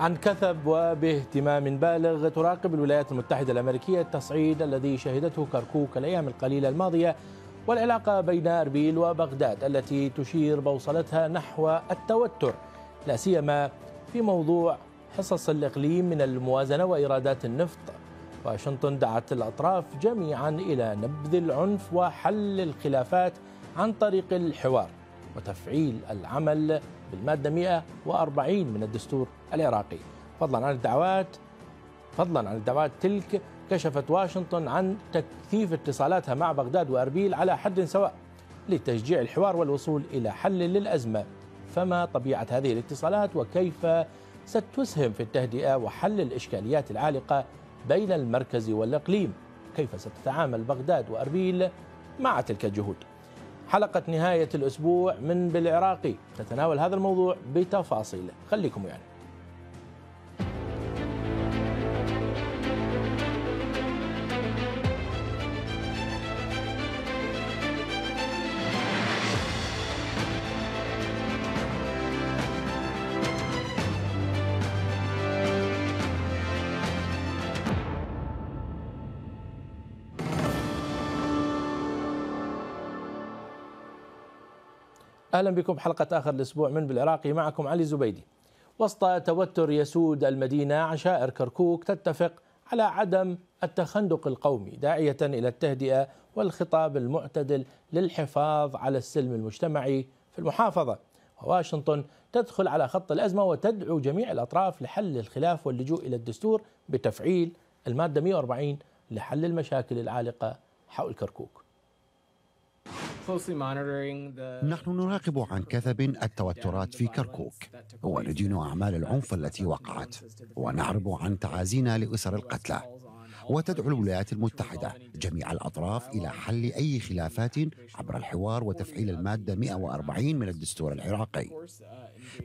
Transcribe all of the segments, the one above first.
عن كثب وباهتمام بالغ تراقب الولايات المتحدة الأمريكية التصعيد الذي شهدته كركوك الأيام القليلة الماضية والعلاقة بين أربيل وبغداد التي تشير بوصلتها نحو التوتر لا سيما في موضوع حصص الإقليم من الموازنة وإيرادات النفط واشنطن دعت الأطراف جميعا إلى نبذ العنف وحل الخلافات عن طريق الحوار وتفعيل العمل بالمادة 140 من الدستور العراقي فضلا عن الدعوات فضلا عن الدعوات تلك كشفت واشنطن عن تكثيف اتصالاتها مع بغداد وأربيل على حد سواء لتشجيع الحوار والوصول إلى حل للأزمة فما طبيعة هذه الاتصالات وكيف ستسهم في التهدئة وحل الإشكاليات العالقة بين المركز والإقليم كيف ستتعامل بغداد وأربيل مع تلك الجهود حلقة نهاية الأسبوع من بالعراقي تتناول هذا الموضوع بتفاصيله خليكم يعني أهلا بكم حلقة آخر الأسبوع من بالعراقي معكم علي زبيدي وسط توتر يسود المدينة عشائر كركوك تتفق على عدم التخندق القومي داعية إلى التهدئة والخطاب المعتدل للحفاظ على السلم المجتمعي في المحافظة وواشنطن تدخل على خط الأزمة وتدعو جميع الأطراف لحل الخلاف واللجوء إلى الدستور بتفعيل المادة 140 لحل المشاكل العالقة حول كركوك نحن نراقب عن كثب التوترات في كركوك وندين أعمال العنف التي وقعت ونعرب عن تعازينا لأسر القتلى وتدعو الولايات المتحدة جميع الأطراف إلى حل أي خلافات عبر الحوار وتفعيل المادة 140 من الدستور العراقي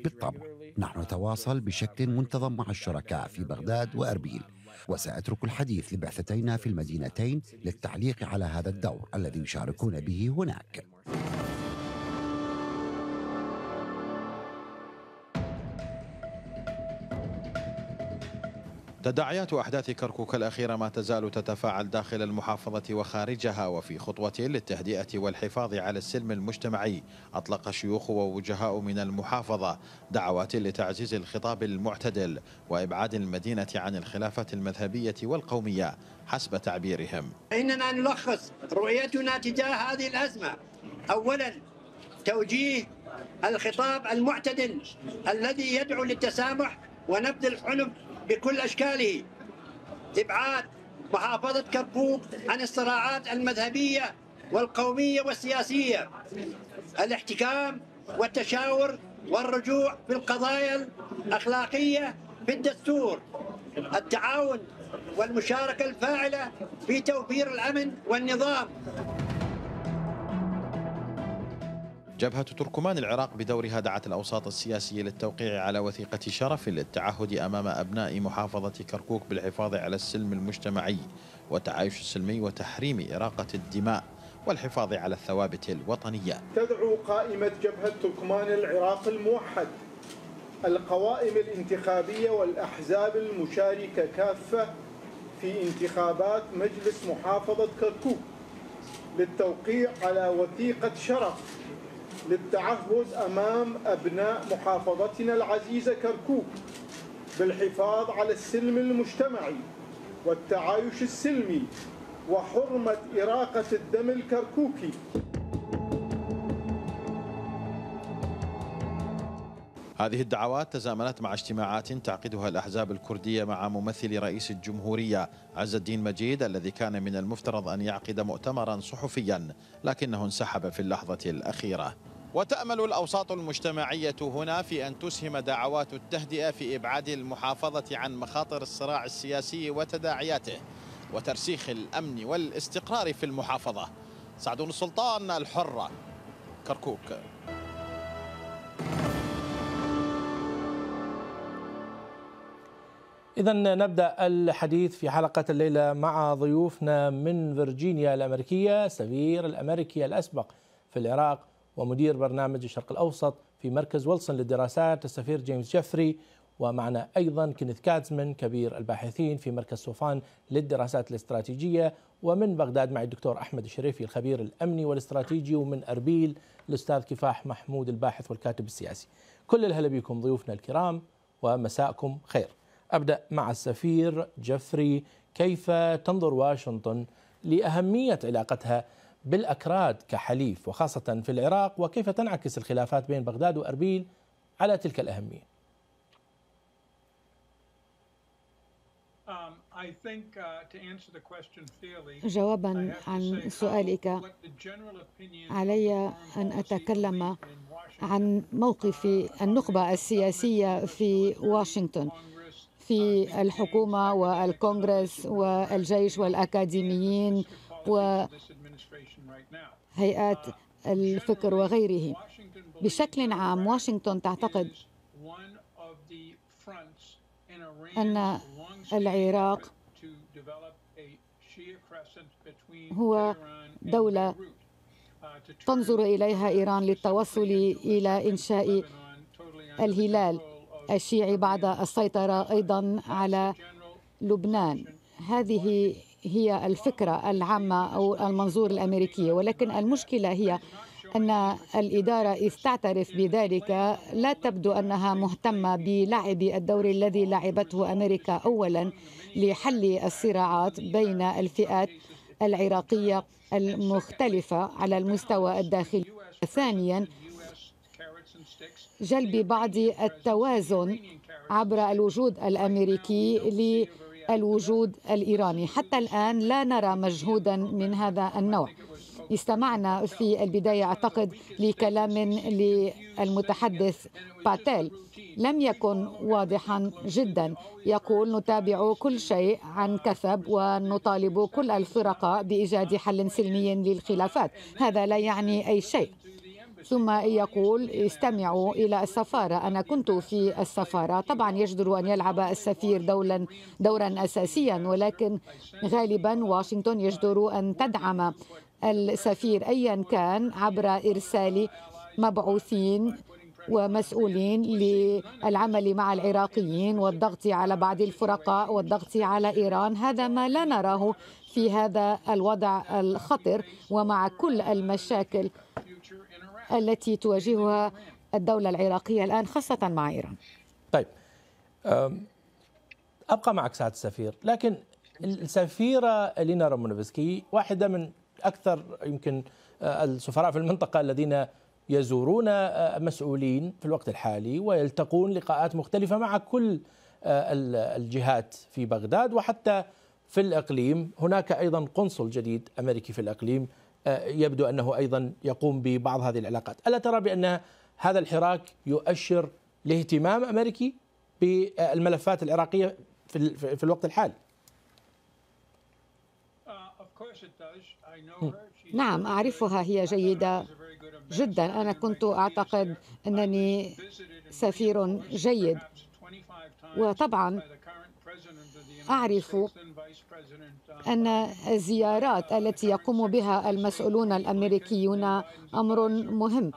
بالطبع نحن نتواصل بشكل منتظم مع الشركاء في بغداد وأربيل وسأترك الحديث لبعثتينا في المدينتين للتعليق على هذا الدور الذي يشاركون به هناك تداعيات أحداث كركوك الأخيرة ما تزال تتفاعل داخل المحافظة وخارجها وفي خطوة للتهدئة والحفاظ على السلم المجتمعي أطلق شيوخ ووجهاء من المحافظة دعوات لتعزيز الخطاب المعتدل وإبعاد المدينة عن الخلافة المذهبية والقومية حسب تعبيرهم إننا نلخص رؤيتنا تجاه هذه الأزمة أولا توجيه الخطاب المعتدل الذي يدعو للتسامح ونبذ الحلم بكل أشكاله إبعاد محافظة كركوك عن الصراعات المذهبية والقومية والسياسية الاحتكام والتشاور والرجوع في القضايا الأخلاقية في الدستور التعاون والمشاركة الفاعلة في توفير الأمن والنظام جبهة تركمان العراق بدورها دعت الأوساط السياسية للتوقيع على وثيقة شرف للتعهد أمام أبناء محافظة كركوك بالحفاظ على السلم المجتمعي والتعايش السلمي وتحريم إراقة الدماء والحفاظ على الثوابت الوطنية تدعو قائمة جبهة تركمان العراق الموحد القوائم الانتخابية والأحزاب المشاركة كافة في انتخابات مجلس محافظة كركوك للتوقيع على وثيقة شرف للتعهد أمام أبناء محافظتنا العزيزة كركوك بالحفاظ على السلم المجتمعي والتعايش السلمي وحرمة إراقة الدم الكركوكي هذه الدعوات تزامنت مع اجتماعات تعقدها الأحزاب الكردية مع ممثل رئيس الجمهورية عز الدين مجيد الذي كان من المفترض أن يعقد مؤتمرا صحفيا لكنه انسحب في اللحظة الأخيرة وتأمل الأوساط المجتمعية هنا في أن تسهم دعوات التهدئة في إبعاد المحافظة عن مخاطر الصراع السياسي وتداعياته وترسيخ الأمن والاستقرار في المحافظة سعدون السلطان الحرة كركوك إذا نبدأ الحديث في حلقة الليلة مع ضيوفنا من فرجينيا الأمريكية سفير الأمريكي الأسبق في العراق ومدير برنامج الشرق الأوسط في مركز ويلسون للدراسات السفير جيمس جيفري ومعنا أيضا كينيث كاتزمن كبير الباحثين في مركز صوفان للدراسات الاستراتيجية ومن بغداد معي الدكتور أحمد الشريفي الخبير الأمني والاستراتيجي ومن أربيل الأستاذ كفاح محمود الباحث والكاتب السياسي كل الهلا بكم ضيوفنا الكرام ومساءكم خير أبدأ مع السفير جفري كيف تنظر واشنطن لأهمية علاقتها بالأكراد كحليف وخاصة في العراق وكيف تنعكس الخلافات بين بغداد وأربيل على تلك الأهمية جوابا عن سؤالك علي ان اتكلم عن موقف النخبه السياسيه في واشنطن في الحكومه والكونغرس والجيش والاكاديميين هيئات الفكر وغيره بشكل عام واشنطن تعتقد أن العراق هو دولة تنظر إليها إيران للتوصل إلى إنشاء الهلال الشيعي بعد السيطرة أيضا على لبنان هذه هي الفكرة العامة أو المنظور الأمريكي ولكن المشكلة هي أن الإدارة إذ تعترف بذلك لا تبدو أنها مهتمة بلعب الدور الذي لعبته أمريكا أولا لحل الصراعات بين الفئات العراقية المختلفة على المستوى الداخلي ثانيا جلب بعض التوازن عبر الوجود الأمريكي الوجود الإيراني حتى الآن لا نرى مجهودا من هذا النوع استمعنا في البداية أعتقد لكلام للمتحدث باتيل لم يكن واضحا جدا يقول نتابع كل شيء عن كثب ونطالب كل الفرق بإيجاد حل سلمي للخلافات هذا لا يعني أي شيء ثم يقول استمعوا إلى السفارة أنا كنت في السفارة طبعا يجدر أن يلعب السفير دولا دورا أساسيا ولكن غالبا واشنطن يجدر أن تدعم السفير أيا كان عبر إرسال مبعوثين ومسؤولين للعمل مع العراقيين والضغط على بعض الفرقاء والضغط على ايران هذا ما لا نراه في هذا الوضع الخطر ومع كل المشاكل التي تواجهها الدولة العراقية الآن خاصة مع إيران طيب أبقى معك سعادة السفير لكن السفيرة لينا رومونوفسكي واحدة من أكثر يمكن أه، السفراء في المنطقة الذين يزورون أه، مسؤولين في الوقت الحالي ويلتقون لقاءات مختلفة مع كل أه، الجهات في بغداد وحتى في الإقليم هناك أيضا قنصل جديد أمريكي في الإقليم آه، يبدو انه ايضا يقوم ببعض هذه العلاقات، الا ترى بان هذا الحراك يؤشر لاهتمام امريكي بالملفات العراقيه في الوقت الحالي؟ نعم أعرفها هي جيدة جدا أنا كنت أعتقد أنني سفير جيد وطبعا أعرف أن الزيارات التي يقوم بها المسؤولون الأمريكيون أمر مهم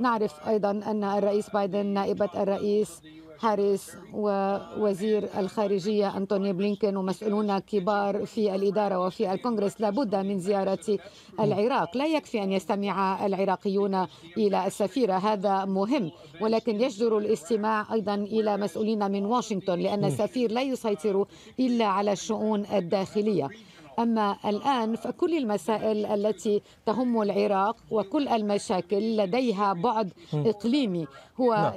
نعرف أيضا أن الرئيس بايدن نائبة الرئيس هاريس ووزير الخارجية أنتوني بلينكن ومسؤولون كبار في الإدارة وفي الكونغرس لابد من زيارة العراق لا يكفي أن يستمع العراقيون إلى السفيرة هذا مهم ولكن يجدر الاستماع أيضا إلى مسؤولين من واشنطن لأن السفير لا يسيطر إلا على الشؤون الداخلية أما الآن فكل المسائل التي تهم العراق وكل المشاكل لديها بعد إقليمي هو نعم.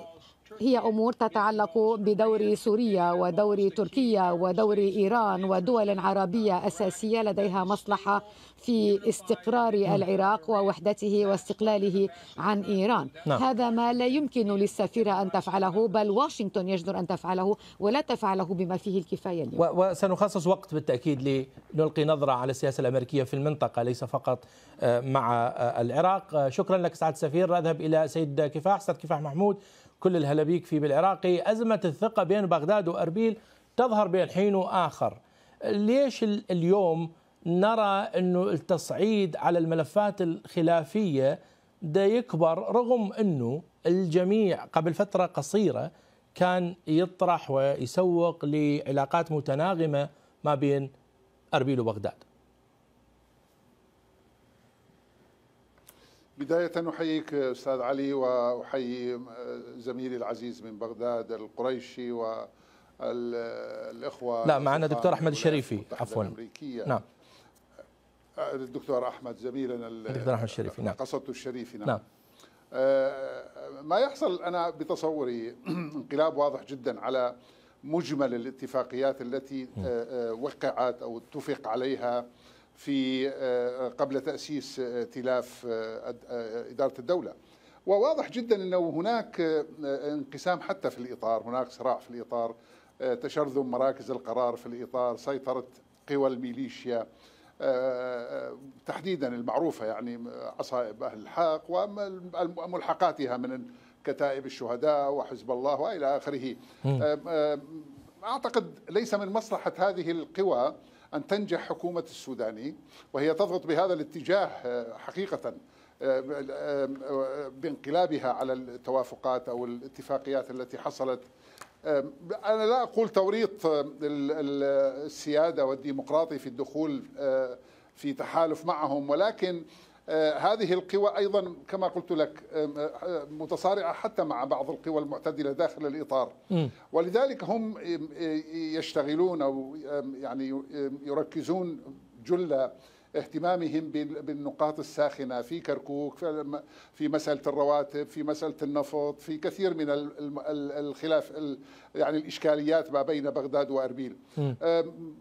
هي أمور تتعلق بدور سوريا ودور تركيا ودور إيران ودول عربية أساسية لديها مصلحة في استقرار نعم. العراق ووحدته واستقلاله عن إيران نعم. هذا ما لا يمكن للسفيرة أن تفعله بل واشنطن يجدر أن تفعله ولا تفعله بما فيه الكفاية اليوم وسنخصص وقت بالتأكيد لنلقي نظرة على السياسة الأمريكية في المنطقة ليس فقط آه، مع آه، العراق آه، شكرا لك سعد السفير أذهب إلى سيد كفاح استاذ كفاح محمود كل الهلبيك في بالعراقي أزمة الثقة بين بغداد وأربيل تظهر بين حين وآخر ليش اليوم نرى أنه التصعيد على الملفات الخلافية ده يكبر رغم أنه الجميع قبل فترة قصيرة كان يطرح ويسوق لعلاقات متناغمة ما بين أربيل وبغداد بداية أحييك أستاذ علي وأحيي زميلي العزيز من بغداد القريشي والإخوة لا نعم، معنا دكتور أحمد الشريفي عفوا نعم الدكتور أحمد زميلنا الدكتور أحمد الشريفي نعم قصدت الشريفي نعم, نعم. آه، ما يحصل أنا بتصوري انقلاب واضح جدا على مجمل الاتفاقيات التي آه، آه، وقعت أو اتفق عليها في آه، قبل تأسيس ائتلاف آه، آه، إدارة الدولة وواضح جدا أنه هناك انقسام حتى في الإطار هناك صراع في الإطار تشرذم مراكز القرار في الإطار سيطرة قوى الميليشيا تحديدا المعروفة يعني عصائب أهل الحق وملحقاتها من كتائب الشهداء وحزب الله وإلى آخره أعتقد ليس من مصلحة هذه القوى أن تنجح حكومة السوداني وهي تضغط بهذا الاتجاه آه، حقيقة آه، آه، بانقلابها على التوافقات أو الاتفاقيات التي حصلت أنا لا أقول توريط السيادة والديمقراطي في الدخول في تحالف معهم ولكن آه، هذه القوى ايضا كما قلت لك آه، آه، متصارعه حتى مع بعض القوى المعتدله داخل الاطار ولذلك هم يشتغلون او يعني يركزون جل اهتمامهم بالنقاط الساخنة في كركوك في مسألة الرواتب في مسألة النفط في كثير من الخلاف يعني الإشكاليات ما بين بغداد وأربيل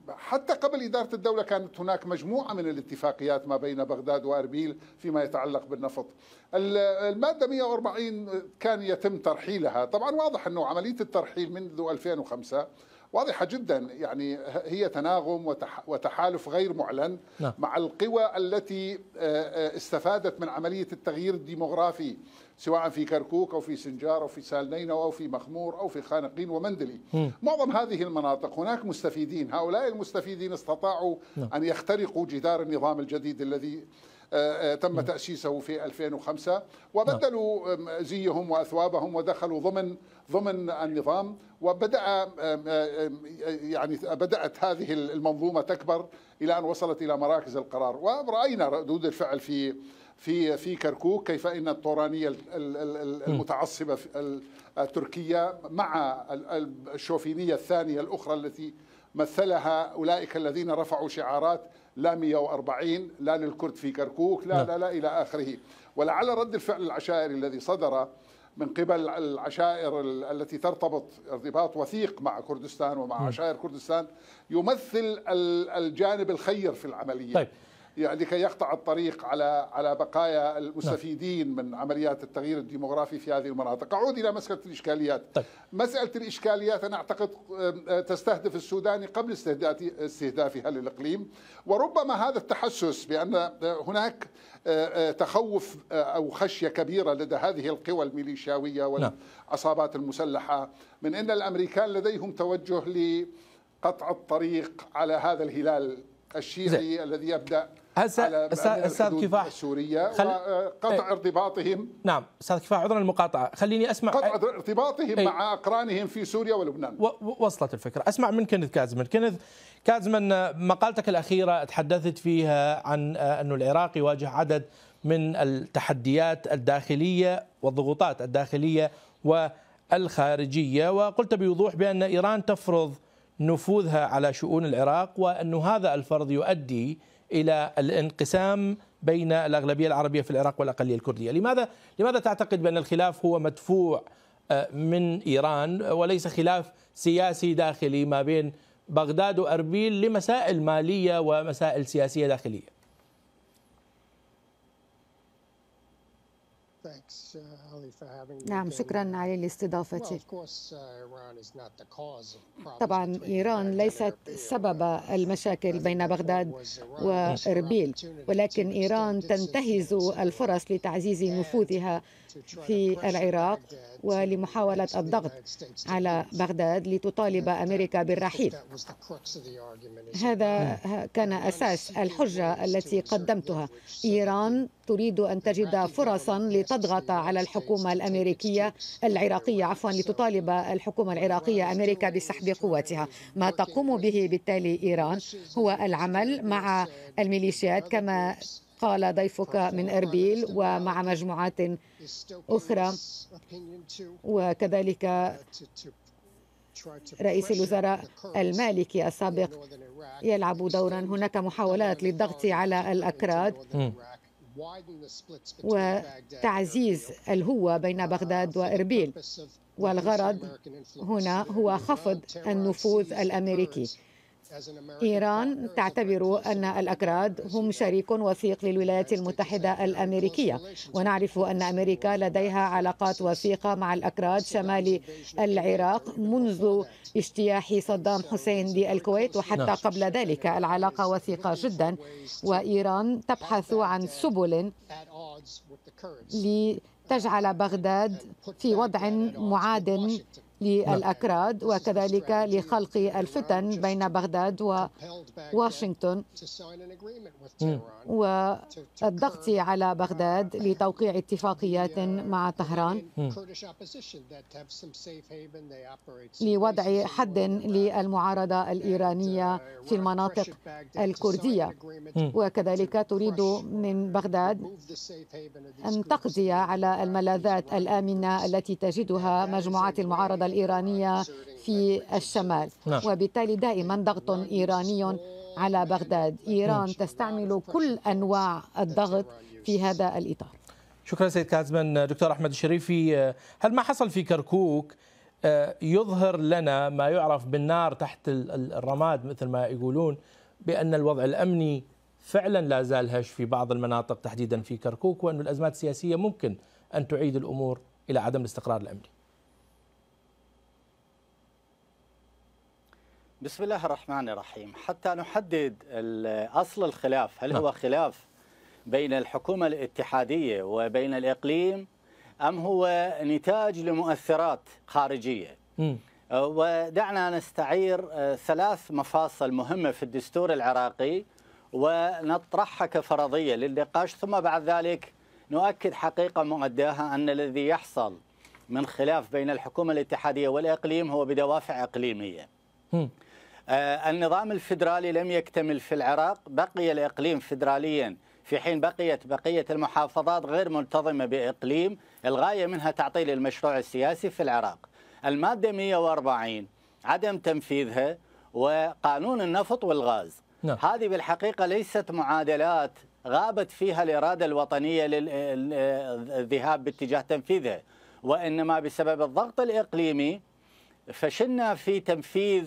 حتى قبل إدارة الدولة كانت هناك مجموعة من الاتفاقيات ما بين بغداد وأربيل فيما يتعلق بالنفط المادة 140 كان يتم ترحيلها طبعا واضح أنه عملية الترحيل منذ 2005 واضحة جدا يعني هي تناغم وتحالف غير معلن نعم. مع القوى التي آه، آه، استفادت من عملية التغيير الديمغرافي سواء في كركوك أو في سنجار أو في سالنين أو في مخمور أو في خانقين ومندلي م. معظم هذه المناطق هناك مستفيدين هؤلاء المستفيدين استطاعوا نعم. أن يخترقوا جدار النظام الجديد الذي آه، تم تأسيسه في 2005 نعم. وبدلوا زيهم وأثوابهم ودخلوا ضمن ضمن النظام وبدأ يعني بدأت هذه المنظومة تكبر إلى أن وصلت إلى مراكز القرار ورأينا ردود الفعل في في في كركوك كيف ان الطورانيه المتعصبه التركيه مع الشوفينيه الثانيه الاخرى التي مثلها اولئك الذين رفعوا شعارات لا 140 لا للكرد في كركوك لا نعم. لا لا الى اخره ولعل رد الفعل العشائري الذي صدر من قبل العشائر التي ترتبط ارتباط وثيق مع كردستان ومع عشائر كردستان يمثل الجانب الخير في العمليه طيب. يعني لكي يقطع الطريق على على بقايا نعم. المستفيدين من عمليات التغيير الديموغرافي في هذه المناطق اعود الى مساله الاشكاليات طيب. مساله الاشكاليات انا اعتقد أه، تستهدف السوداني قبل استهدافها للاقليم وربما هذا التحسس بان أه، هناك أه، تخوف او خشيه كبيره لدى هذه القوى الميليشياويه نعم. والعصابات المسلحه من ان الامريكان لديهم توجه لقطع الطريق على هذا الهلال الشيعي زي. الذي يبدا هسه استاذ كفاح السوريه خل... قطع ايه ارتباطهم نعم استاذ كفاح عذرا المقاطعه خليني اسمع قطع ارتباطهم ايه مع اقرانهم في سوريا ولبنان و... وصلت الفكره اسمع من كينيث كازمن كينيث كازمن مقالتك الاخيره تحدثت فيها عن آه، انه العراق يواجه عدد من التحديات الداخليه والضغوطات الداخليه والخارجيه وقلت بوضوح بان ايران تفرض نفوذها على شؤون العراق وأن هذا الفرض يؤدي الى الانقسام بين الاغلبيه العربيه في العراق والاقليه الكرديه، لماذا لماذا تعتقد بان الخلاف هو مدفوع آه، من ايران وليس خلاف سياسي داخلي ما بين بغداد واربيل لمسائل ماليه ومسائل سياسيه داخليه؟ Uh, نعم شكرا علي لاستضافتي uh, طبعا إيران ليست سبب uh, المشاكل بين بغداد وإربيل ولكن إيران تنتهز الفرص لتعزيز نفوذها في العراق ولمحاولة الضغط على بغداد لتطالب أمريكا بالرحيل هذا كان أساس الحجة التي قدمتها إيران تريد أن تجد فرصا لتضغط على الحكومة الأمريكية العراقية عفوا لتطالب الحكومة العراقية أمريكا بسحب قوتها ما تقوم به بالتالي إيران هو العمل مع الميليشيات كما قال ضيفك من اربيل ومع مجموعات اخرى وكذلك رئيس الوزراء المالكي السابق يلعب دورا هناك محاولات للضغط على الاكراد وتعزيز الهوة بين بغداد وإربيل والغرض هنا هو خفض النفوذ الأمريكي إيران تعتبر أن الأكراد هم شريك وثيق للولايات المتحدة الأمريكية ونعرف أن أمريكا لديها علاقات وثيقة مع الأكراد شمال العراق منذ اجتياح صدام حسين للكويت وحتى نعم. قبل ذلك العلاقة وثيقة جدا وإيران تبحث عن سبل لتجعل بغداد في وضع معاد للأكراد وكذلك لخلق الفتن بين بغداد وواشنطن والضغط على بغداد لتوقيع اتفاقيات مع طهران لوضع حد للمعارضة الإيرانية في المناطق الكردية وكذلك تريد من بغداد أن تقضي على الملاذات الآمنة التي تجدها مجموعات المعارضة الإيرانية في الشمال نعم. وبالتالي دائما ضغط إيراني على بغداد إيران نعم. تستعمل كل أنواع الضغط في هذا الإطار شكرا سيد كازمان دكتور أحمد الشريفي آه، هل ما حصل في كركوك آه، يظهر لنا ما يعرف بالنار تحت الرماد مثل ما يقولون بأن الوضع الأمني فعلا لا زال هش في بعض المناطق تحديدا في كركوك وأن الأزمات السياسية ممكن أن تعيد الأمور إلى عدم الاستقرار الأمني بسم الله الرحمن الرحيم حتى نحدد أصل الخلاف هل هو نعم. خلاف بين الحكومة الاتحادية وبين الإقليم أم هو نتاج لمؤثرات خارجية أه، ودعنا نستعير أه، ثلاث مفاصل مهمة في الدستور العراقي ونطرحها كفرضية للنقاش ثم بعد ذلك نؤكد حقيقة مؤداها أن الذي يحصل من خلاف بين الحكومة الاتحادية والإقليم هو بدوافع إقليمية آه، النظام الفدرالي لم يكتمل في العراق بقي الإقليم فدراليا في حين بقيت بقية المحافظات غير منتظمة بإقليم الغاية منها تعطيل المشروع السياسي في العراق المادة 140 عدم تنفيذها وقانون النفط والغاز نعم. هذه بالحقيقة ليست معادلات غابت فيها الإرادة الوطنية للذهاب باتجاه تنفيذها وإنما بسبب الضغط الإقليمي فشلنا في تنفيذ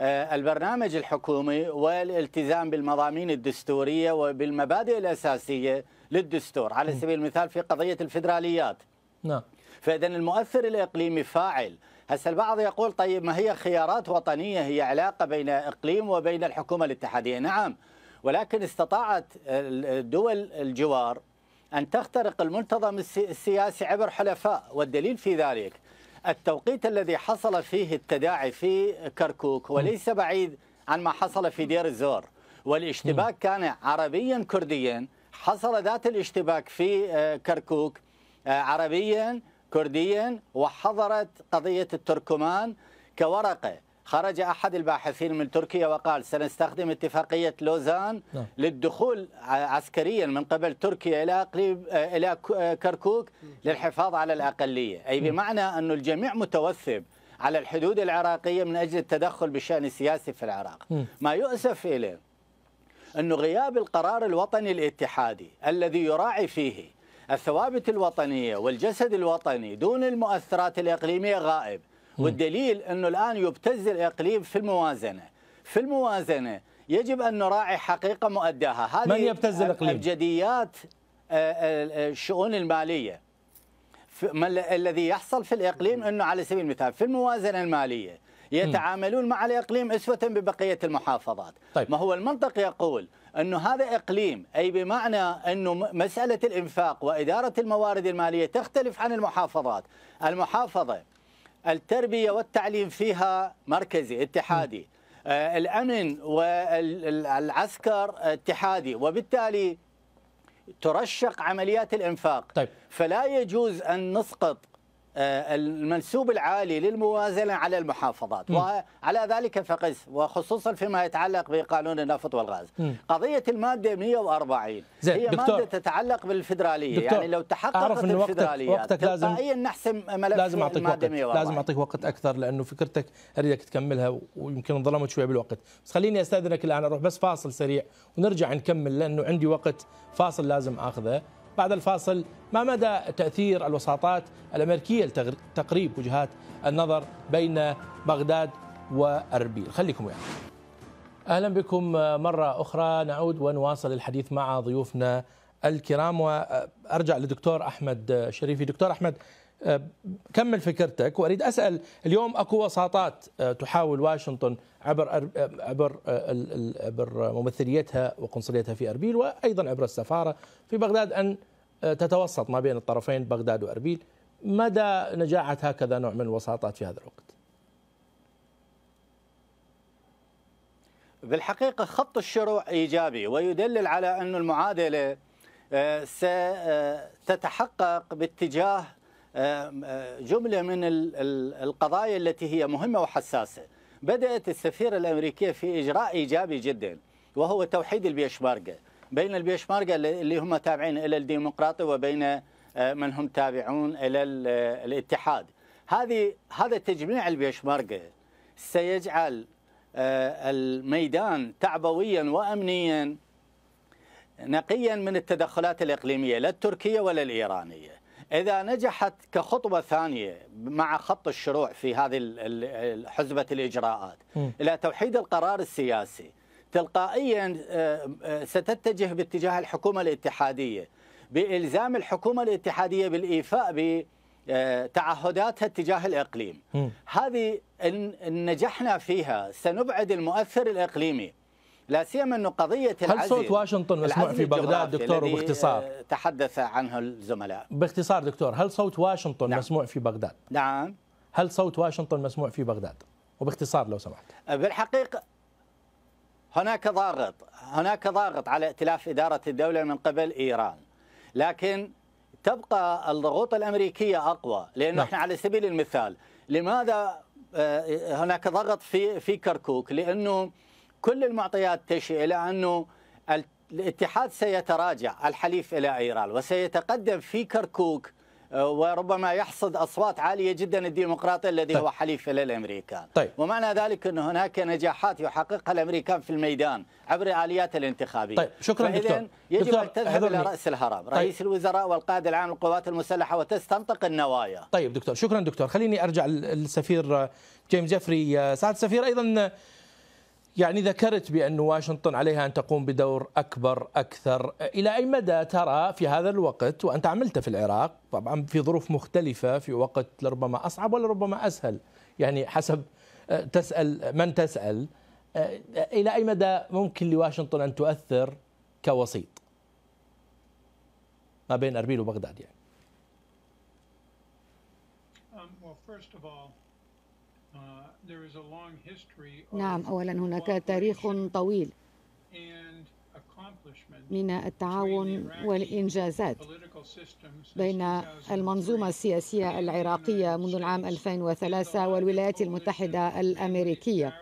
آه، البرنامج الحكومي والالتزام بالمضامين الدستورية وبالمبادئ الأساسية للدستور على سبيل المثال في قضية الفدراليات نعم فإذا المؤثر الإقليمي فاعل هسه البعض يقول طيب ما هي خيارات وطنية هي علاقة بين إقليم وبين الحكومة الاتحادية نعم ولكن استطاعت الدول الجوار أن تخترق المنتظم السياسي عبر حلفاء والدليل في ذلك التوقيت الذي حصل فيه التداعي في كركوك وليس بعيد عن ما حصل في دير الزور والاشتباك كان عربيا كرديا حصل ذات الاشتباك في آه، كركوك آه، عربيا كرديا وحضرت قضية التركمان كورقة خرج أحد الباحثين من تركيا وقال سنستخدم اتفاقية لوزان نعم. للدخول عسكريا من قبل تركيا إلى أقليم إلى كركوك للحفاظ على الأقلية أي بمعنى أن الجميع متوثب على الحدود العراقية من أجل التدخل بالشأن السياسي في العراق ما يؤسف إليه أنه غياب القرار الوطني الاتحادي الذي يراعي فيه الثوابت الوطنية والجسد الوطني دون المؤثرات الإقليمية غائب والدليل أنه الآن يبتز الإقليم في الموازنة في الموازنة يجب أن نراعي حقيقة مؤداها هذه من يبتز الإقليم؟ أبجديات آه، آه، آه، الشؤون المالية الذي يحصل في الإقليم أنه على سبيل المثال في الموازنة المالية يتعاملون مع الإقليم أسوة ببقية المحافظات طيب. ما هو المنطق يقول أنه هذا إقليم أي بمعنى أنه مسألة الإنفاق وإدارة الموارد المالية تختلف عن المحافظات المحافظة التربية والتعليم فيها مركزي اتحادي آه، الأمن والعسكر اتحادي وبالتالي ترشق عمليات الإنفاق طيب. فلا يجوز أن نسقط آه، المنسوب العالي للموازنة على المحافظات م. وعلى ذلك فقس وخصوصا فيما يتعلق بقانون النفط والغاز م. قضية المادة 140 هي دكتور مادة تتعلق بالفدرالية دكتور يعني لو تحققت الفدرالية وقتك لازم نحسم ملف لازم أعطيك وقت لازم أعطيك وقت أكثر لأنه فكرتك أريدك تكملها ويمكن انظلمت شوية بالوقت بس خليني أستأذنك الآن أروح بس فاصل سريع ونرجع نكمل لأنه عندي وقت فاصل لازم آخذه بعد الفاصل ما مدى تأثير الوساطات الأمريكية لتقريب وجهات النظر بين بغداد وأربيل خليكم معنا أهلا بكم مرة أخرى نعود ونواصل الحديث مع ضيوفنا الكرام وأرجع لدكتور أحمد شريفي دكتور أحمد كمل فكرتك واريد اسال اليوم اكو وساطات تحاول واشنطن عبر عبر عبر ممثليتها وقنصليتها في اربيل وايضا عبر السفاره في بغداد ان آه، تتوسط ما بين الطرفين بغداد واربيل مدى نجاعه هكذا نوع من الوساطات في هذا الوقت؟ بالحقيقه خط الشروع ايجابي ويدلل على ان المعادله آه، ستتحقق آه، باتجاه جمله من القضايا التي هي مهمه وحساسه. بدات السفيره الامريكيه في اجراء ايجابي جدا وهو توحيد البيشماركه بين البيشمركه اللي هم تابعين إلى الديمقراطي وبين آه، من هم تابعون إلى الاتحاد هذه هذا تجميع البيشمركه سيجعل آه، الميدان تعبويا وأمنيا نقيا من التدخلات الإقليمية لا التركية ولا الإيرانية إذا نجحت كخطوة ثانية مع خط الشروع في هذه حزبة الإجراءات إلى توحيد القرار السياسي تلقائيا آه، آه، ستتجه باتجاه الحكومة الاتحادية بإلزام الحكومة الاتحادية بالإيفاء ب آه، تعهداتها اتجاه الاقليم. هذه ان نجحنا فيها سنبعد المؤثر الاقليمي. لا سيما انه قضيه العزل هل صوت واشنطن مسموع في بغداد دكتور وباختصار؟ تحدث عنه الزملاء. باختصار دكتور هل صوت واشنطن نعم. مسموع في بغداد؟ نعم. هل صوت واشنطن مسموع في بغداد؟ وباختصار لو سمحت. بالحقيقه هناك ضاغط هناك ضاغط على ائتلاف إدارة الدولة من قبل إيران لكن تبقى الضغوط الأمريكية أقوى لأنه نعم. احنا على سبيل المثال لماذا آه، هناك ضغط في في كركوك لأنه كل المعطيات تشي إلى أنه الاتحاد سيتراجع الحليف إلى إيران وسيتقدم في كركوك وربما يحصد اصوات عاليه جدا الديمقراطي الذي طيب. هو حليف للامريكان طيب. ومعنى ذلك ان هناك نجاحات يحققها الامريكان في الميدان عبر اليات الانتخابيه طيب شكرا دكتور يجب دكتور ان تذهب الى راس الهرم طيب. رئيس الوزراء والقائد العام للقوات المسلحه وتستنطق النوايا طيب دكتور شكرا دكتور خليني ارجع للسفير جيمس جيفري سعاده السفير ايضا يعني ذكرت بأن واشنطن عليها أن تقوم بدور أكبر أكثر إلى أي مدى ترى في هذا الوقت وأنت عملت في العراق طبعا في ظروف مختلفة في وقت لربما أصعب ولربما أسهل يعني حسب آه، تسأل من تسأل آه، إلى أي مدى ممكن لواشنطن أن تؤثر كوسيط ما بين أربيل وبغداد يعني um, well, first of all, uh, نعم اولا هناك تاريخ طويل من التعاون والإنجازات بين المنظومة السياسية العراقية منذ العام 2003 والولايات المتحدة الأمريكية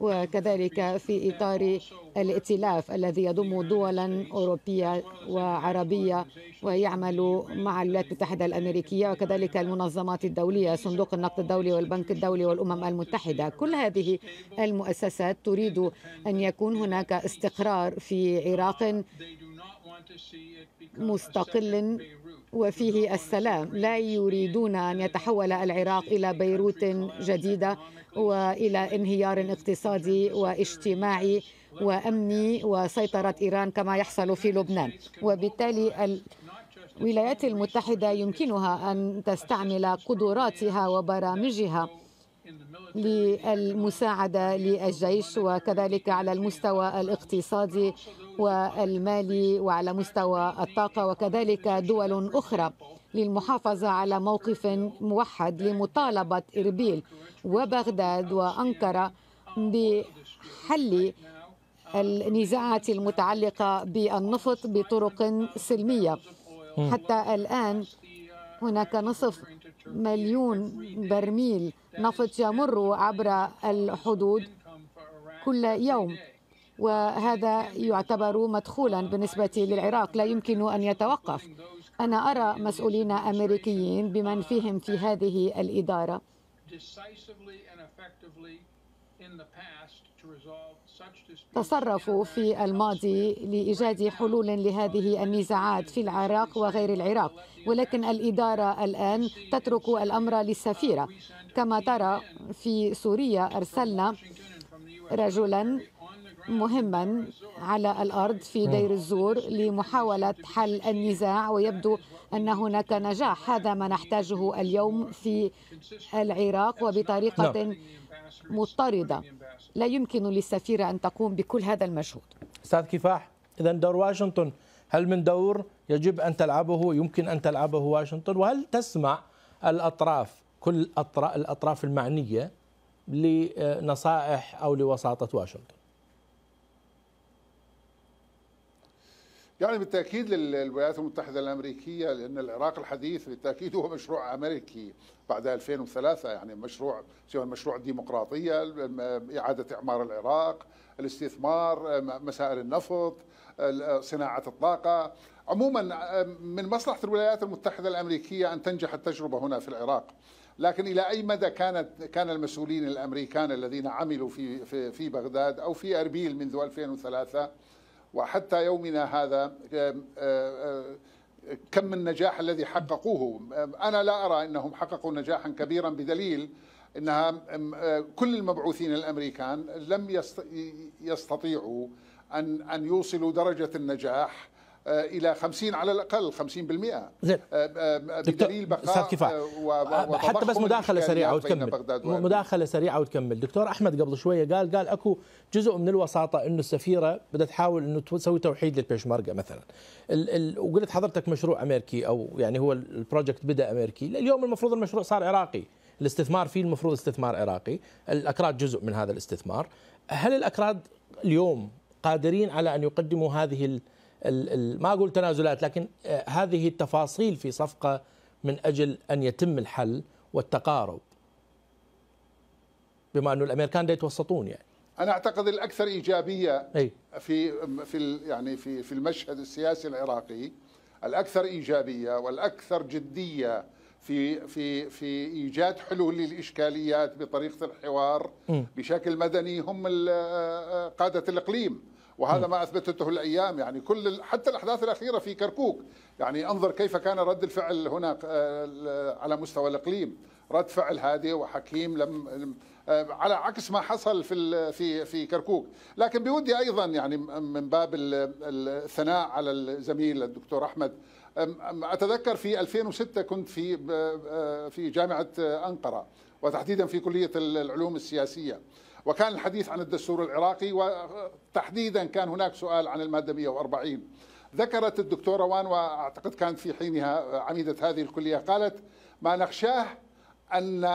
وكذلك في إطار الائتلاف الذي يضم دولا أوروبية وعربية ويعمل مع الولايات المتحدة الأمريكية وكذلك المنظمات الدولية صندوق النقد الدولي والبنك الدولي والأمم المتحدة كل هذه المؤسسات تريد أن يكون هناك استقرار في عراق مستقل وفيه السلام لا يريدون أن يتحول العراق إلى بيروت جديدة وإلى انهيار اقتصادي واجتماعي وأمني وسيطرة إيران كما يحصل في لبنان وبالتالي الولايات المتحدة يمكنها أن تستعمل قدراتها وبرامجها للمساعدة للجيش وكذلك على المستوى الاقتصادي والمال وعلى مستوى الطاقة وكذلك دول أخرى للمحافظة على موقف موحد لمطالبة إربيل وبغداد وأنقرة بحل النزاعات المتعلقة بالنفط بطرق سلمية حتى الآن هناك نصف مليون برميل نفط يمر عبر الحدود كل يوم وهذا يعتبر مدخولا بالنسبة للعراق لا يمكن أن يتوقف أنا أرى مسؤولين أمريكيين بمن فيهم في هذه الإدارة تصرفوا في الماضي لإيجاد حلول لهذه النزاعات في العراق وغير العراق ولكن الإدارة الآن تترك الأمر للسفيرة كما ترى في سوريا أرسلنا رجلا مهما على الارض في دير الزور لمحاوله حل النزاع ويبدو ان هناك نجاح هذا ما نحتاجه اليوم في العراق وبطريقه نعم. مضطرده لا يمكن للسفيره ان تقوم بكل هذا المجهود استاذ كفاح اذا دور واشنطن هل من دور يجب ان تلعبه يمكن ان تلعبه واشنطن وهل تسمع الاطراف كل الاطراف المعنيه لنصائح او لوساطه واشنطن يعني بالتاكيد للولايات المتحده الامريكيه لان العراق الحديث بالتاكيد هو مشروع امريكي بعد 2003 يعني مشروع سواء مشروع الديمقراطيه اعاده اعمار العراق الاستثمار مسائل النفط صناعه الطاقه عموما من مصلحه الولايات المتحده الامريكيه ان تنجح التجربه هنا في العراق لكن الى اي مدى كانت كان المسؤولين الامريكان الذين عملوا في في, في بغداد او في اربيل منذ 2003 وحتى يومنا هذا كم النجاح الذي حققوه أنا لا أرى أنهم حققوا نجاحا كبيرا بدليل أنها كل المبعوثين الأمريكان لم يستطيعوا أن أن يوصلوا درجة النجاح آه، الى 50 على الاقل 50% آه، زين آه، بدليل بقاء كفاح حتى بس مداخله سريعه وتكمل مداخله سريعه وتكمل دكتور احمد قبل شويه قال قال اكو جزء من الوساطه انه السفيره بدها تحاول انه تسوي توحيد للبيشمركه مثلا ال... ال... وقلت حضرتك مشروع امريكي او يعني هو البروجكت بدا امريكي اليوم المفروض المشروع صار عراقي الاستثمار فيه المفروض استثمار عراقي الاكراد جزء من هذا الاستثمار هل الاكراد اليوم قادرين على ان يقدموا هذه ما أقول تنازلات لكن آه، هذه التفاصيل في صفقة من أجل أن يتم الحل والتقارب بما أن الأمريكان يتوسطون يعني انا اعتقد الاكثر ايجابيه أي. في في يعني في في المشهد السياسي العراقي الاكثر ايجابيه والاكثر جديه في في في ايجاد حلول للاشكاليات بطريقه الحوار م. بشكل مدني هم آه، آه، قاده الاقليم وهذا ما اثبتته الايام يعني كل حتى الاحداث الاخيره في كركوك يعني انظر كيف كان رد الفعل هنا آه، على مستوى الاقليم رد فعل هادئ وحكيم لم آه، على عكس ما حصل في في في كركوك لكن بودي ايضا يعني من باب الثناء على الزميل الدكتور احمد اتذكر في 2006 كنت في آه، في جامعه انقره وتحديدا في كليه العلوم السياسيه وكان الحديث عن الدستور العراقي وتحديدا كان هناك سؤال عن المادة 140 ذكرت الدكتورة وان وأعتقد كانت في حينها عميدة هذه الكلية قالت ما نخشاه أن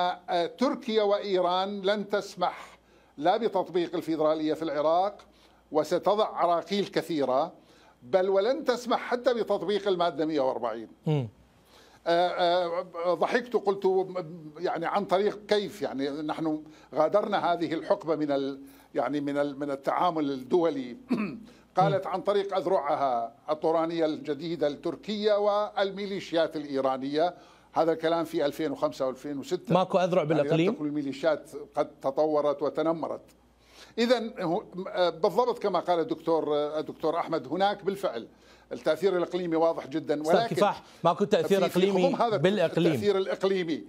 تركيا وإيران لن تسمح لا بتطبيق الفيدرالية في العراق وستضع عراقيل كثيرة بل ولن تسمح حتى بتطبيق المادة 140 آه، آه، ضحكت قلت يعني عن طريق كيف يعني نحن غادرنا هذه الحقبه من ال يعني من من التعامل الدولي قالت عن طريق اذرعها الطورانيه الجديده التركيه والميليشيات الايرانيه هذا الكلام في 2005 و2006 ماكو اذرع يعني بالاقليم يعني الميليشيات قد تطورت وتنمرت اذا آه، بالضبط كما قال الدكتور الدكتور احمد هناك بالفعل التاثير الاقليمي واضح جدا ولكن كفاح ماكو تاثير اقليمي هذا بالاقليم التاثير الاقليمي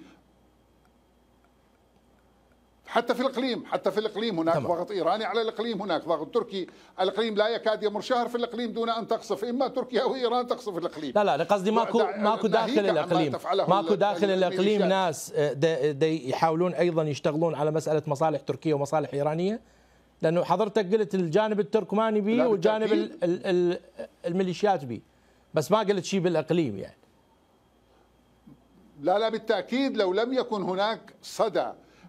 حتى في الاقليم حتى في الاقليم هناك طبعا. ضغط ايراني على الاقليم هناك ضغط تركي الاقليم لا يكاد يمر شهر في الاقليم دون ان تقصف اما تركيا او ايران تقصف الاقليم لا لا انا قصدي ماكو ماكو داخل الاقليم ماكو داخل الاقليم ناس آه، دي يحاولون ايضا يشتغلون على مساله مصالح تركيه ومصالح ايرانيه لانه حضرتك قلت الجانب التركماني بي والجانب ال ال ال الميليشيات بي بس ما قلت شيء بالاقليم يعني لا لا بالتاكيد لو لم يكن هناك صدى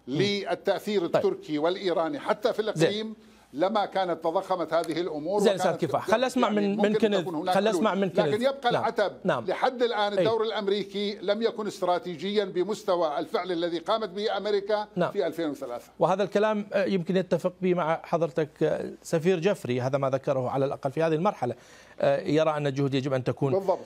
للتاثير طيب. التركي والايراني حتى في الاقليم زي. لما كانت تضخمت هذه الامور زين استاذ كفاح خل اسمع من يعني من كنز خل اسمع من كنز لكن يبقى نعم. العتب نعم. لحد الان إيه. الدور أي. الامريكي لم يكن استراتيجيا بمستوى الفعل الذي قامت به امريكا نعم. في 2003 وهذا الكلام آه، يمكن يتفق به مع حضرتك آه، سفير جفري هذا ما ذكره على الاقل في هذه المرحله آه، يرى ان الجهود يجب ان تكون بالضبط.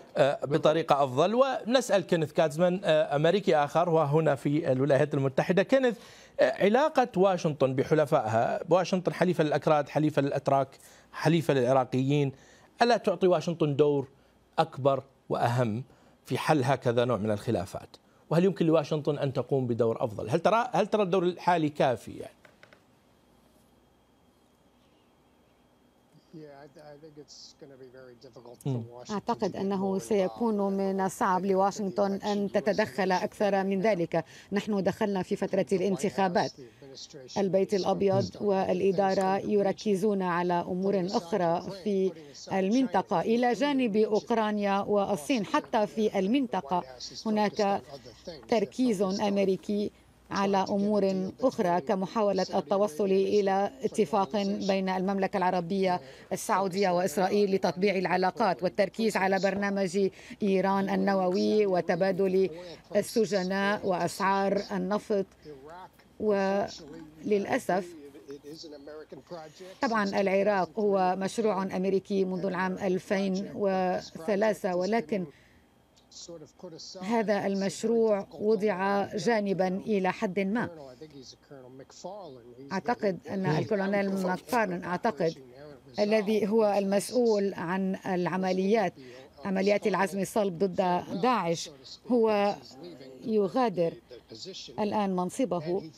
بطريقه افضل ونسال كينيث كاتزمان امريكي اخر وهنا في الولايات المتحده كينيث علاقة واشنطن بحلفائها واشنطن حليفة للأكراد حليفة للأتراك حليفة للعراقيين ألا تعطي واشنطن دور أكبر وأهم في حل هكذا نوع من الخلافات وهل يمكن لواشنطن أن تقوم بدور أفضل هل ترى, هل ترى الدور الحالي كافي يعني أعتقد أنه uh, سيكون من الصعب لواشنطن أن تتدخل أكثر من ذلك نحن دخلنا في فترة الانتخابات البيت الأبيض والإدارة يركزون على أمور أخرى في المنطقة إلى جانب أوكرانيا والصين حتى في المنطقة هناك تركيز أمريكي على امور اخرى كمحاوله التوصل الى اتفاق بين المملكه العربيه السعوديه واسرائيل لتطبيع العلاقات والتركيز على برنامج ايران النووي وتبادل السجناء واسعار النفط وللاسف طبعا العراق هو مشروع امريكي منذ العام 2003 ولكن هذا المشروع وضع جانبا إلى حد ما أعتقد أن إيه. الكولونيل ماكفارن أعتقد الذي هو المسؤول عن العمليات عمليات العزم الصلب ضد داعش هو يغادر الآن منصبه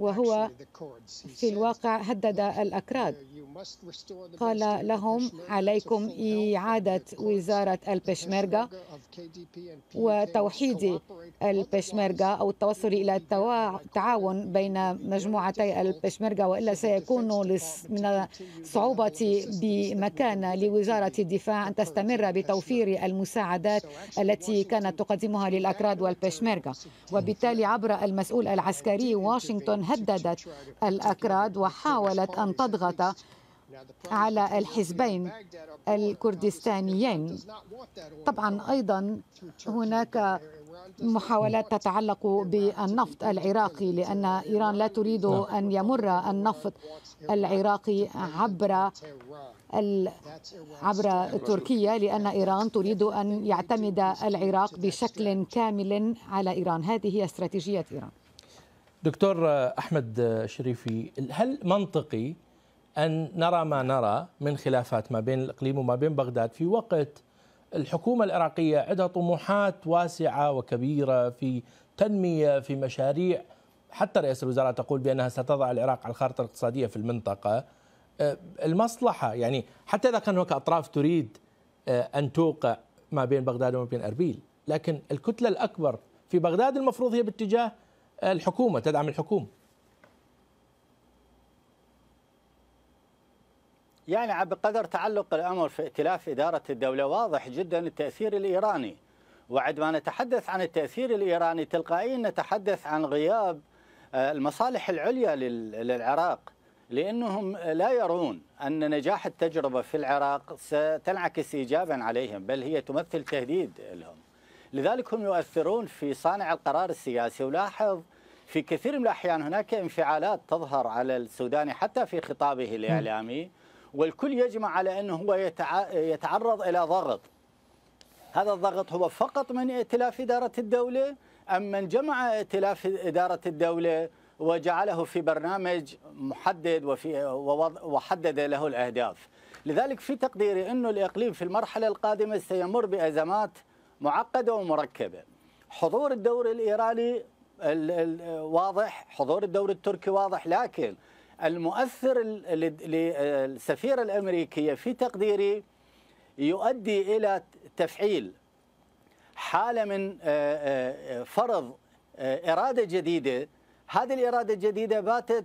وهو في الواقع هدد الأكراد قال لهم عليكم إعادة وزارة البشميرغا e وتوحيد البشميرغا أو التوصل إلى التعاون بين مجموعتي البشميرغا وإلا سيكون من الصعوبة بمكان لوزارة الدفاع أن تستمر بتوفير المساعدات التي كانت تقدمها للأكراد والبشميرغا وبالتالي عبر المسؤول العسكري واشنطن هددت الأكراد وحاولت أن تضغط على الحزبين الكردستانيين طبعا أيضا هناك محاولات تتعلق بالنفط العراقي لأن إيران لا تريد نعم. أن يمر النفط العراقي عبر عبر تركيا لأن إيران تريد أن يعتمد العراق بشكل كامل على إيران هذه هي استراتيجية إيران دكتور احمد شريفي هل منطقي ان نرى ما نرى من خلافات ما بين الاقليم وما بين بغداد في وقت الحكومه العراقيه عندها طموحات واسعه وكبيره في تنميه في مشاريع حتى رئيس الوزراء تقول بانها ستضع العراق على الخارطه الاقتصاديه في المنطقه أه، المصلحه يعني حتى اذا كان هناك اطراف تريد أه، ان توقع ما بين بغداد وما بين اربيل لكن الكتله الاكبر في بغداد المفروض هي باتجاه الحكومه تدعم الحكومه يعني بقدر تعلق الامر في ائتلاف اداره الدوله واضح جدا التاثير الايراني وعندما نتحدث عن التاثير الايراني تلقائيا نتحدث عن غياب آه، المصالح العليا للعراق لانهم لا يرون ان نجاح التجربه في العراق ستنعكس ايجابا عليهم بل هي تمثل تهديد لهم لذلك هم يؤثرون في صانع القرار السياسي ولاحظ في كثير من الأحيان هناك انفعالات تظهر على السوداني حتى في خطابه الإعلامي والكل يجمع على أنه هو يتعرض إلى ضغط هذا الضغط هو فقط من ائتلاف إدارة الدولة أم من جمع ائتلاف إدارة الدولة وجعله في برنامج محدد وفي وحدد له الأهداف لذلك في تقديري أن الإقليم في المرحلة القادمة سيمر بأزمات معقده ومركبه حضور الدوري الايراني واضح حضور الدوري التركي واضح لكن المؤثر للسفيره الامريكيه في تقديري يؤدي الى تفعيل حاله من آه، آه، فرض آه، اراده جديده هذه الاراده الجديده باتت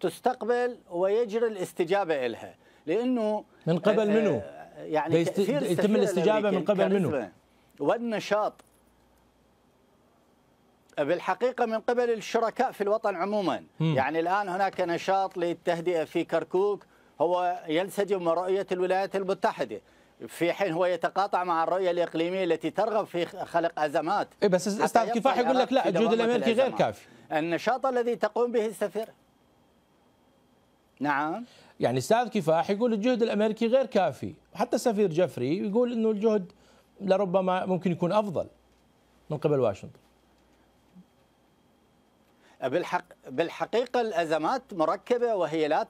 تستقبل ويجري الاستجابه لها لانه من قبل منو؟ يعني يتم الاستجابه من قبل منو؟ والنشاط بالحقيقة من قبل الشركاء في الوطن عموما م. يعني الآن هناك نشاط للتهدئة في كركوك هو ينسجم رؤية الولايات المتحدة في حين هو يتقاطع مع الرؤيه الاقليميه التي ترغب في خلق ازمات إيه بس استاذ كفاح يقول لك لا الجهد الامريكي غير كافي النشاط الذي تقوم به السفير نعم يعني استاذ كفاح يقول الجهد الامريكي غير كافي حتى السفير جفري يقول انه الجهد لربما ممكن يكون افضل من قبل واشنطن بالحق بالحقيقه الازمات مركبه وهي لا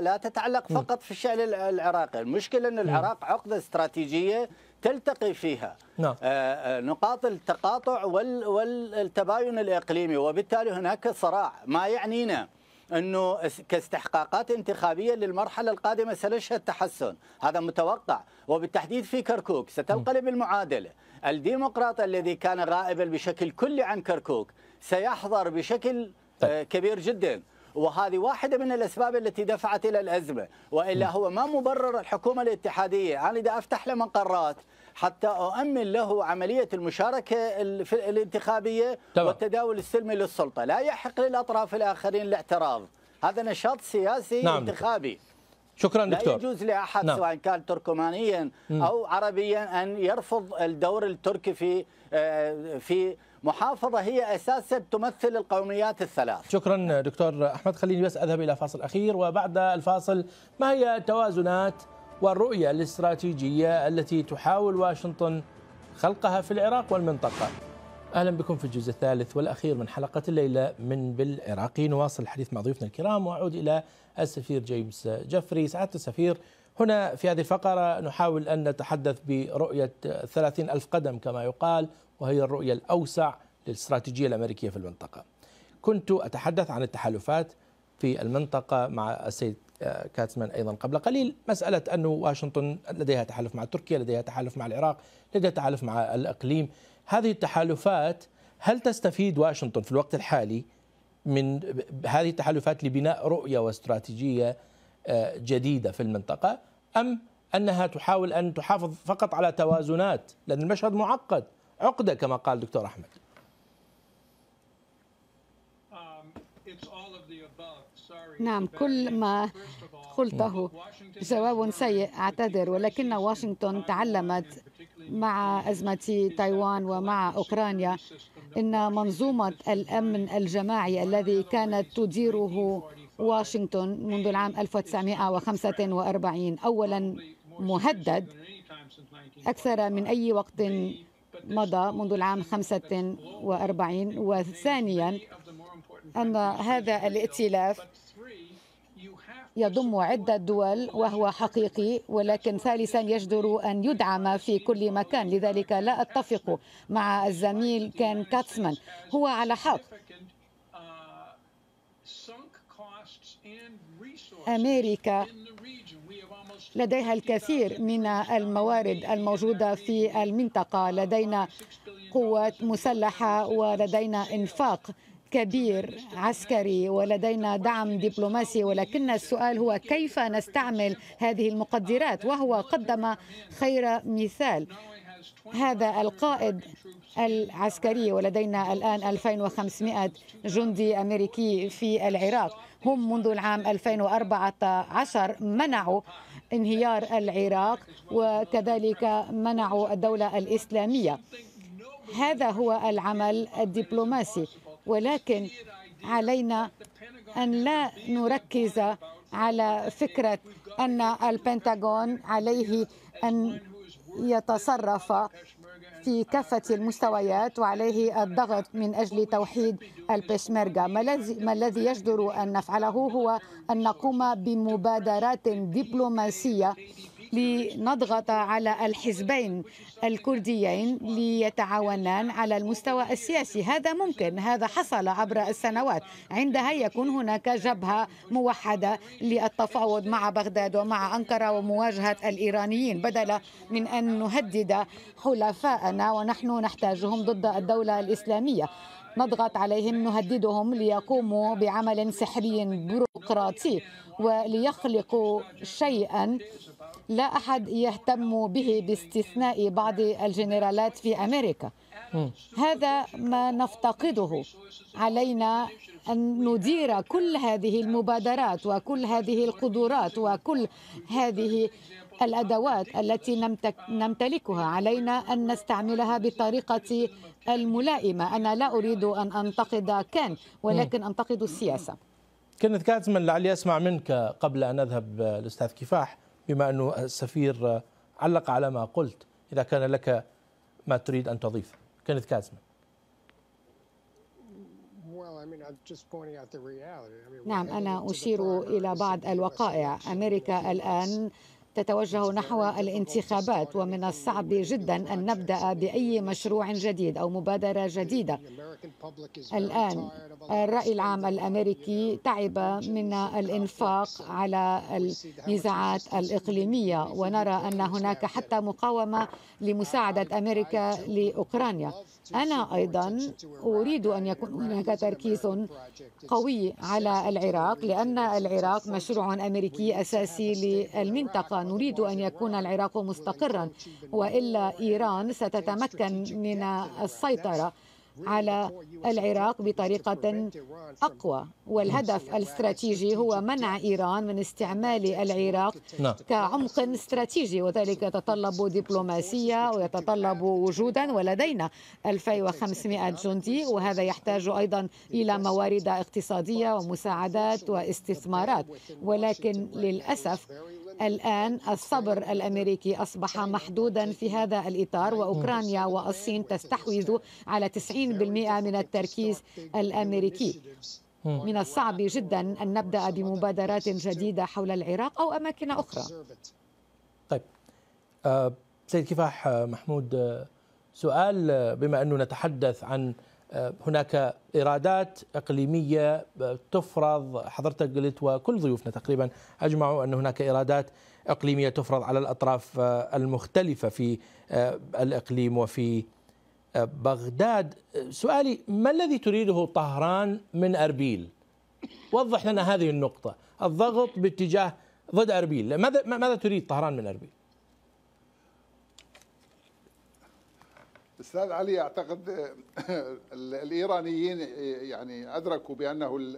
لا, تتعلق فقط في الشان العراقي، المشكله ان العراق عقده استراتيجيه تلتقي فيها نعم. آه، آه، نقاط التقاطع والتباين الاقليمي وبالتالي هناك صراع ما يعنينا انه كاستحقاقات انتخابيه للمرحله القادمه سنشهد تحسن، هذا متوقع وبالتحديد في كركوك ستنقلب المعادله، الديمقراط الذي كان غائبا بشكل كلي عن كركوك سيحضر بشكل آه، طيب. كبير جدا وهذه واحدة من الأسباب التي دفعت إلى الأزمة وإلا هو ما مبرر الحكومة الاتحادية أنا يعني إذا أفتح له مقرات حتى أؤمن له عملية المشاركة الانتخابية طبعا. والتداول السلمي للسلطة لا يحق للأطراف الآخرين الاعتراض هذا نشاط سياسي نعم. انتخابي شكرا لا دكتور لا يجوز لاحد نعم. سواء كان تركمانيا او عربيا ان يرفض الدور التركي في آه، في محافظه هي اساسا تمثل القوميات الثلاث. شكرا دكتور احمد خليني بس اذهب الى فاصل اخير وبعد الفاصل ما هي توازنات والرؤية الاستراتيجية التي تحاول واشنطن خلقها في العراق والمنطقة أهلا بكم في الجزء الثالث والأخير من حلقة الليلة من بالعراقي نواصل الحديث مع ضيوفنا الكرام وأعود إلى السفير جيمس جفري سعادة السفير هنا في هذه الفقرة نحاول أن نتحدث برؤية 30 ألف قدم كما يقال وهي الرؤية الأوسع للاستراتيجية الأمريكية في المنطقة كنت أتحدث عن التحالفات في المنطقة مع السيد كاتسمان ايضا قبل قليل مساله انه واشنطن لديها تحالف مع تركيا، لديها تحالف مع العراق، لديها تحالف مع الاقليم، هذه التحالفات هل تستفيد واشنطن في الوقت الحالي من هذه التحالفات لبناء رؤيه واستراتيجيه آه، جديده في المنطقه ام انها تحاول ان تحافظ فقط على توازنات لان المشهد معقد عقده كما قال دكتور احمد نعم كل ما قلته جواب سيء أعتذر ولكن واشنطن تعلمت مع أزمة تايوان ومع أوكرانيا إن منظومة الأمن الجماعي الذي كانت تديره واشنطن منذ العام 1945 أولا مهدد أكثر من أي وقت مضى منذ العام 45 وثانيا أن هذا الائتلاف يضم عدة دول وهو حقيقي ولكن ثالثا يجدر أن يدعم في كل مكان لذلك لا أتفق مع الزميل كان كاتسمان هو على حق أمريكا لديها الكثير من الموارد الموجودة في المنطقة لدينا قوات مسلحة ولدينا إنفاق كبير عسكري ولدينا دعم دبلوماسي ولكن السؤال هو كيف نستعمل هذه المقدرات وهو قدم خير مثال هذا القائد العسكري ولدينا الآن 2500 جندي أمريكي في العراق هم منذ العام 2014 منعوا انهيار العراق وكذلك منعوا الدولة الإسلامية هذا هو العمل الدبلوماسي ولكن علينا أن لا نركز على فكرة أن البنتاغون عليه أن يتصرف في كافة المستويات وعليه الضغط من أجل توحيد البشمركة ما الذي يجدر أن نفعله هو أن نقوم بمبادرات دبلوماسية لنضغط على الحزبين الكرديين ليتعاونان على المستوى السياسي هذا ممكن هذا حصل عبر السنوات عندها يكون هناك جبهة موحدة للتفاوض مع بغداد ومع أنقرة ومواجهة الإيرانيين بدلا من أن نهدد حلفاءنا ونحن نحتاجهم ضد الدولة الإسلامية نضغط عليهم نهددهم ليقوموا بعمل سحري بيروقراطي وليخلقوا شيئا لا أحد يهتم به باستثناء بعض الجنرالات في أمريكا هذا ما نفتقده علينا أن ندير كل هذه المبادرات وكل هذه القدرات وكل هذه الأدوات التي نمتلكها علينا أن نستعملها بطريقة الملائمة أنا لا أريد أن أنتقد كان ولكن أنتقد السياسة كنت كاتمن لعلي أسمع منك قبل أن أذهب الأستاذ كفاح بما أنه السفير علق على ما قلت إذا كان لك ما تريد أن تضيف كانت كازمة نعم أنا أشير إلى بعض الوقائع أمريكا الآن تتوجه نحو الانتخابات ومن الصعب جدا أن نبدأ بأي مشروع جديد أو مبادرة جديدة الآن الرأي العام الأمريكي تعب من الإنفاق على النزاعات الإقليمية ونرى أن هناك حتى مقاومة لمساعدة أمريكا لأوكرانيا أنا أيضا أريد أن يكون هناك تركيز قوي على العراق لأن العراق مشروع أمريكي أساسي للمنطقة نريد أن يكون العراق مستقرا وإلا إيران ستتمكن من السيطرة على العراق بطريقة أقوى والهدف الاستراتيجي هو منع إيران من استعمال العراق نعم. كعمق استراتيجي وذلك يتطلب دبلوماسية ويتطلب وجودا ولدينا 2500 جندي وهذا يحتاج أيضا إلى موارد اقتصادية ومساعدات واستثمارات ولكن للأسف الآن الصبر الأمريكي أصبح محدودا في هذا الإطار وأوكرانيا والصين تستحوذ على 90% من التركيز الأمريكي من الصعب جدا أن نبدأ بمبادرات جديدة حول العراق أو أماكن أخرى طيب آه، سيد كفاح آه، محمود آه، سؤال بما أنه نتحدث عن آه، هناك ايرادات إقليمية آه، تفرض حضرتك قلت وكل ضيوفنا تقريبا أجمعوا أن هناك ايرادات إقليمية تفرض على الأطراف آه، المختلفة في الإقليم وفي بغداد سؤالي ما الذي تريده طهران من أربيل وضح لنا هذه النقطة الضغط باتجاه ضد أربيل ماذا, ماذا تريد طهران من أربيل استاذ علي اعتقد الايرانيين يعني ادركوا بانه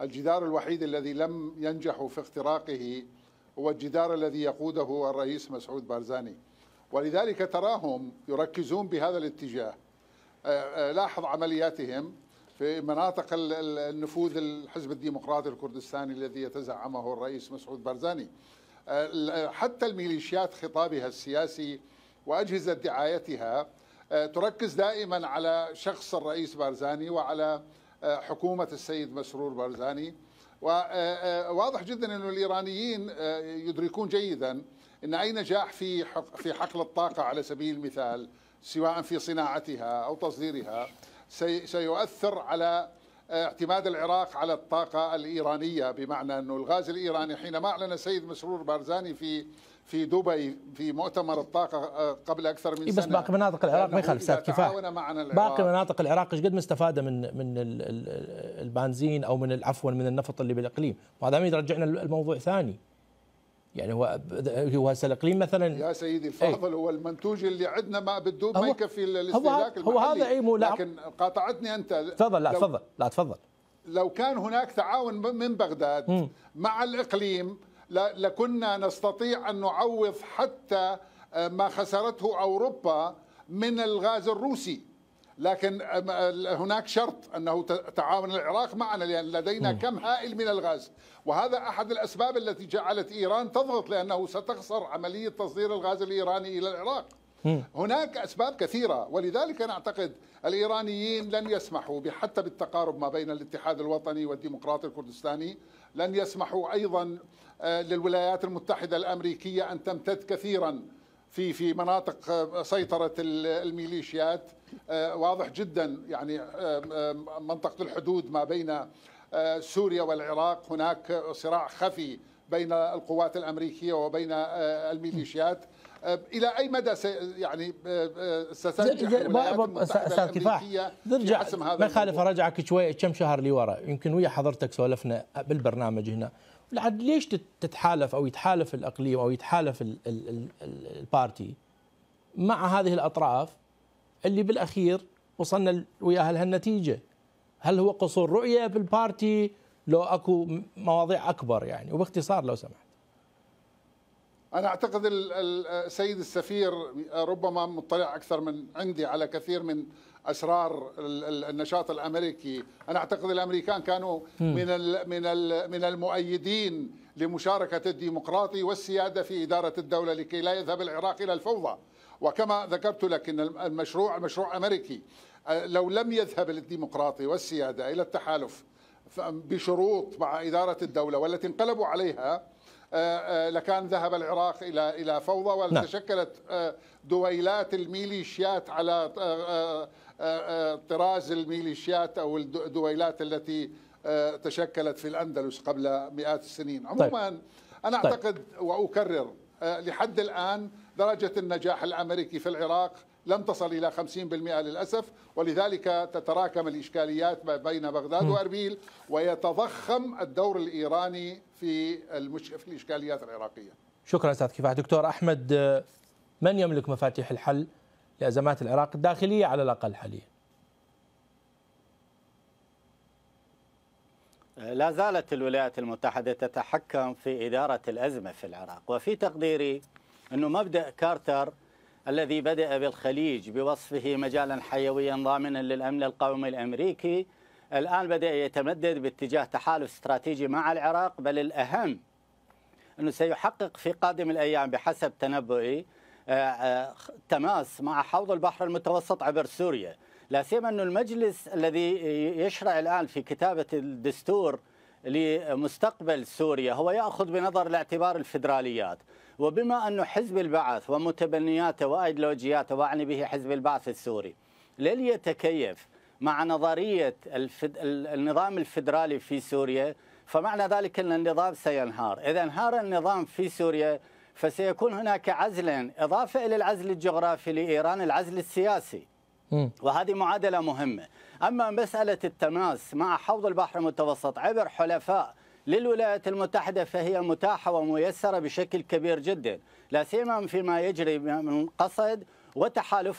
الجدار الوحيد الذي لم ينجحوا في اختراقه هو الجدار الذي يقوده الرئيس مسعود بارزاني ولذلك تراهم يركزون بهذا الاتجاه آه، آه، لاحظ عملياتهم في مناطق النفوذ الحزب الديمقراطي الكردستاني الذي يتزعمه الرئيس مسعود بارزاني آه، حتى الميليشيات خطابها السياسي واجهزه دعايتها آه، تركز دائما على شخص الرئيس بارزاني وعلى آه، حكومة السيد مسرور بارزاني وواضح آه، جدا أن الإيرانيين يدركون جيدا أن أي نجاح في في حقل الطاقة على سبيل المثال سواء في صناعتها أو تصديرها سيؤثر على اعتماد العراق على الطاقة الإيرانية بمعنى أنه الغاز الإيراني حينما أعلن السيد مسرور بارزاني في في دبي في مؤتمر الطاقه آه، قبل اكثر من إيه، سنه بس باقي مناطق العراق ما يخالف استاذ كفايه باقي مناطق العراق ايش قد مستفاده من من البنزين او من عفوا من النفط اللي بالاقليم وهذا ما يرجعنا الموضوع ثاني يعني هو هو هسه الاقليم مثلا يا سيدي إيه. الفاضل هو المنتوج اللي عندنا ما بالدوب ما يكفي الاستهلاك هو, هو هذا اي مو لكن قاطعتني انت تفضل لا تفضل لا تفضل لو كان هناك تعاون من بغداد مم. مع الاقليم لكنا نستطيع أن نعوض حتى آه، ما خسرته أوروبا من الغاز الروسي لكن آه، آه، هناك شرط أنه تعاون العراق معنا لأن لدينا كم هائل من الغاز وهذا أحد الأسباب التي جعلت إيران تضغط لأنه ستخسر عملية تصدير الغاز الإيراني إلى العراق هناك أسباب كثيرة ولذلك أنا أعتقد الإيرانيين لن يسمحوا حتى بالتقارب ما بين الاتحاد الوطني والديمقراطي الكردستاني لن يسمحوا أيضا آه، للولايات المتحدة الأمريكية أن تمتد كثيرا في في مناطق آه، سيطرة الميليشيات آه، واضح جدا يعني منطقة الحدود ما بين سوريا والعراق هناك صراع خفي بين القوات الأمريكية وبين الميليشيات آه، الى اي مدى يعني آه، آه، ستنجح كفاح نرجع ما يخالف ارجعك شوي كم شهر لورا يمكن ويا حضرتك سولفنا بالبرنامج هنا لعد ليش تتحالف او يتحالف الاقليم او يتحالف البارتي مع هذه الاطراف اللي بالاخير وصلنا وياها لهالنتيجه هل هو قصور رؤيه بالبارتي لو اكو مواضيع اكبر يعني وباختصار لو سمحت أنا أعتقد السيد السفير ربما مطلع أكثر من عندي على كثير من اسرار النشاط الامريكي انا اعتقد الامريكان كانوا من من من المؤيدين لمشاركه الديمقراطي والسياده في اداره الدوله لكي لا يذهب العراق الى الفوضى وكما ذكرت لك ان المشروع مشروع امريكي آه، لو لم يذهب الديمقراطي والسياده الى التحالف بشروط مع اداره الدوله والتي انقلبوا عليها آه، آه، لكان ذهب العراق الى الى فوضى نعم. وتشكلت آه، دويلات الميليشيات على طراز الميليشيات او الدويلات التي تشكلت في الاندلس قبل مئات السنين طيب. عموما انا طيب. اعتقد واكرر لحد الان درجه النجاح الامريكي في العراق لم تصل إلى 50% للأسف ولذلك تتراكم الإشكاليات بين بغداد وأربيل ويتضخم الدور الإيراني في, المش... في الإشكاليات العراقية شكرا أستاذ كفاح دكتور أحمد من يملك مفاتيح الحل لأزمات العراق الداخلية على الأقل حاليا لا زالت الولايات المتحدة تتحكم في إدارة الأزمة في العراق وفي تقديري أنه مبدأ كارتر الذي بدأ بالخليج بوصفه مجالا حيويا ضامنا للأمن القومي الأمريكي الآن بدأ يتمدد باتجاه تحالف استراتيجي مع العراق بل الأهم أنه سيحقق في قادم الأيام بحسب تنبؤي آه، آه، تماس مع حوض البحر المتوسط عبر سوريا لا سيما أن المجلس الذي يشرع الآن في كتابة الدستور لمستقبل سوريا هو يأخذ بنظر الاعتبار الفدراليات وبما أنه حزب البعث ومتبنياته وأيديولوجياته وأعني به حزب البعث السوري لليتكيف مع نظرية الفد... النظام الفدرالي في سوريا فمعنى ذلك أن النظام سينهار إذا انهار النظام في سوريا فسيكون هناك عزل إضافة إلى العزل الجغرافي لإيران العزل السياسي وهذه معادلة مهمة أما مسألة التماس مع حوض البحر المتوسط عبر حلفاء للولايات المتحدة فهي متاحة وميسرة بشكل كبير جدا لا سيما فيما يجري من قصد وتحالف